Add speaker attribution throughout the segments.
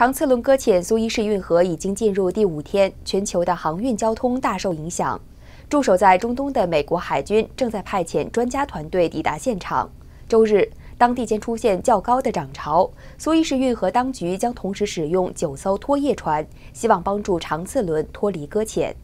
Speaker 1: 长次轮搁浅苏伊士运河已经进入第五天，全球的航运交通大受影响。驻守在中东的美国海军正在派遣专家团队抵达现场。周日，当地将出现较高的涨潮，苏伊士运河当局将同时使用九艘拖曳船，希望帮助长次轮脱离搁浅。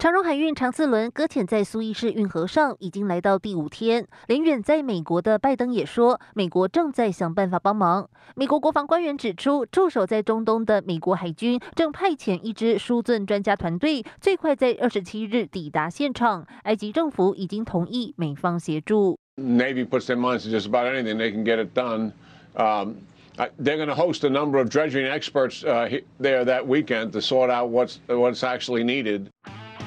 Speaker 2: 长荣海运长次轮搁浅在苏伊士运河上，已经来到第五天。连远在美国的拜登也说，美国正在想办法帮忙。美国国防官员指出，驻守在中东的美国海军正派遣一支输浚专家团队，最快在二十七日抵达现场。埃及政府已经同意美方协助。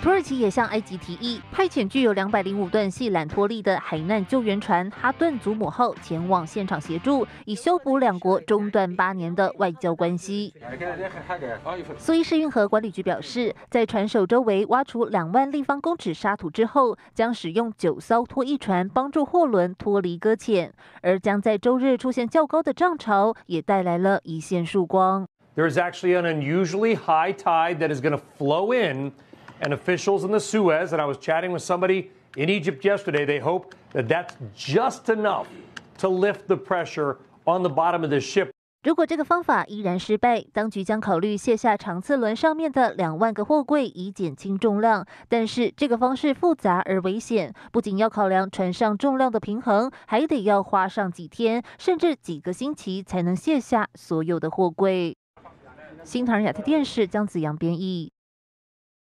Speaker 2: 土耳其也向埃及提议派遣具有两百零五吨系缆拖力的海难救援船“哈顿祖母号”前往现场协助，以修补两国中断八年的外交关系。苏伊士运河管理局表示，在船首周围挖出两万立方公尺沙土之后，将使用九艘拖曳船帮助货轮脱离搁浅，而将在周日出现较高的涨潮，也带来了一线曙光。
Speaker 3: There is actually an unusually high tide that is going to flow in. and officials and was chatting in I with Suez, the
Speaker 2: 如果这个方法依然失败，当局将考虑卸下长次轮上面的两万个货柜以减轻重量。但是这个方式复杂而危险，不仅要考量船上重量的平衡，还得要花上几天甚至几个星期才能卸下所有的货柜。新唐人亚特电视姜子阳编译。